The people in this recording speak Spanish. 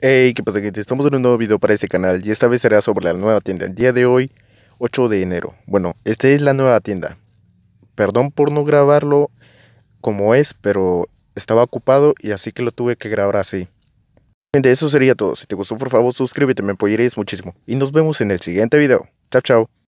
Hey, ¿qué pasa gente? Estamos en un nuevo video para este canal y esta vez será sobre la nueva tienda. El día de hoy, 8 de enero. Bueno, esta es la nueva tienda. Perdón por no grabarlo como es, pero estaba ocupado y así que lo tuve que grabar así. eso sería todo. Si te gustó, por favor, suscríbete, me apoyaréis muchísimo. Y nos vemos en el siguiente video. Chao, chao.